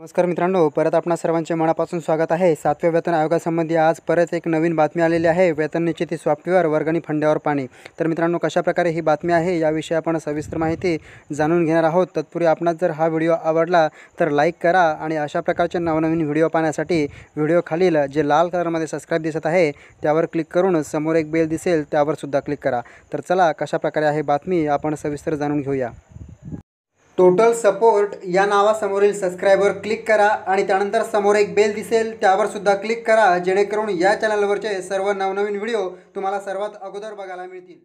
नमस्कार मित्रांनो परत आपणा सर्वांचे मनापासून स्वागत आहे सातव्या वेतन आयोगासंबंधी आज परत एक नवीन बातमी आलेली आहे वेतन निश्चिती सॉफ्टवेअर वर्गणी फंड्यावर पाणी तर मित्रांनो कशाप्रकारे ही बातमी आहे याविषयी आपण सविस्तर माहिती जाणून घेणार आहोत तत्पूर्वी आपणास जर हा व्हिडिओ आवडला तर लाईक करा आणि अशा प्रकारचे नवनवीन व्हिडिओ पाहण्यासाठी व्हिडिओ खालील जे लाल कलरमध्ये सबस्क्राईब दिसत आहे त्यावर क्लिक करून समोर एक बेल दिसेल त्यावर सुद्धा क्लिक करा तर चला कशाप्रकारे आहे बातमी आपण सविस्तर जाणून घेऊया टोटल सपोर्ट या नावासमोरील सबस्क्राईबवर क्लिक करा आणि त्यानंतर समोर एक बेल दिसेल त्यावर सुद्धा क्लिक करा जेणेकरून या चॅनलवरचे सर्व नवनवीन व्हिडिओ तुम्हाला सर्वात अगोदर बघायला मिळतील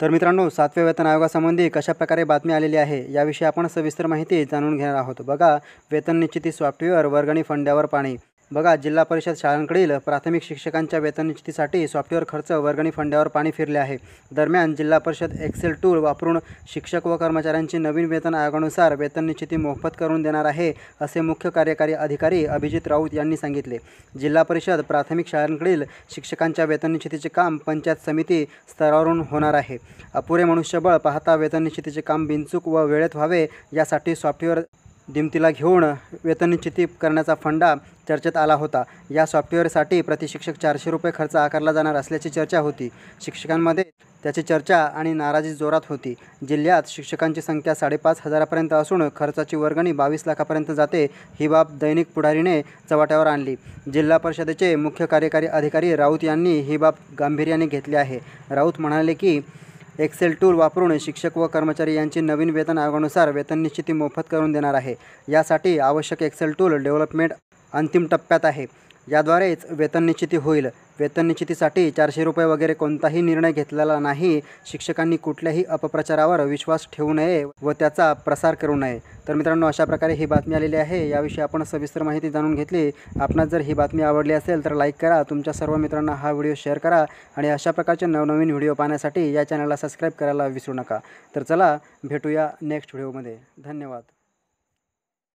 तर मित्रांनो सातव्या वेतन आयोगासंबंधी कशाप्रकारे बातमी आलेली आहे याविषयी आपण सविस्तर माहिती जाणून घेणार आहोत बघा वेतन निश्चिती सॉफ्टवेअर वर्गणी फंड्यावर पाणी बघा जिल्हा परिषद शाळांकडील प्राथमिक शिक्षकांच्या वेतन निश्चितीसाठी सॉफ्टवेअर खर्च वर्गणी फंड्यावर पाणी फिरले आहे दरम्यान जिल्हा परिषद एक्सेल टूल वापरून शिक्षक व कर्मचाऱ्यांची नवीन वेतन आयोगानुसार वेतन निश्चिती मोफत करून देणार आहे असे मुख्य कार्यकारी अधिकारी अभिजित राऊत यांनी सांगितले जिल्हा परिषद प्राथमिक शाळांकडील शिक्षकांच्या वेतन निश्चितीचे काम पंचायत समिती स्तरावरून होणार आहे अपुरे मनुष्यबळ पाहता वेतन निश्चितीचे काम बिनचूक व वेळेत व्हावे यासाठी सॉफ्टवेअर दिमतीला घेऊन निश्चिती करण्याचा फंडा चर्चेत आला होता या सॉफ्टवेअरसाठी प्रतिशिक्षक चारशे रुपये खर्च आकारला जाणार असल्याची चर्चा होती शिक्षकांमध्ये त्याची चर्चा आणि नाराजी जोरात होती जिल्ह्यात शिक्षकांची संख्या साडेपाच हजारापर्यंत असून खर्चाची वर्गणी बावीस लाखापर्यंत जाते ही बाब दैनिक पुढारीने चव्हाट्यावर आणली जिल्हा परिषदेचे मुख्य कार्यकारी अधिकारी राऊत यांनी ही बाब गांभीर्याने घेतली आहे राऊत म्हणाले की एक्सेल टूल वापरून शिक्षक व कर्मचारी यांची नवीन वेतन आयोगानुसार वेतन निश्चिती मोफत करून देणार आहे यासाठी आवश्यक एक्सेल टूल डेव्हलपमेंट अंतिम टप्प्यात आहे याद्वारेच वेतन निश्चिती होईल वेतन निश्चितीसाठी चारशे रुपये वगैरे कोणताही निर्णय घेतलेला नाही शिक्षकांनी कुठल्याही अपप्रचारावर विश्वास ठेवू नये व त्याचा प्रसार करू नये तर मित्रांनो अशा प्रकारे ही बातमी आलेली आहे याविषयी आपण सविस्तर माहिती जाणून घेतली आपणास जर ही बातमी आवडली असेल तर लाईक करा तुमच्या सर्व मित्रांना हा व्हिडिओ शेअर करा आणि अशा प्रकारचे नवनवीन व्हिडिओ पाहण्यासाठी या चॅनलला सबस्क्राईब करायला विसरू नका तर चला भेटूया नेक्स्ट व्हिडिओमध्ये धन्यवाद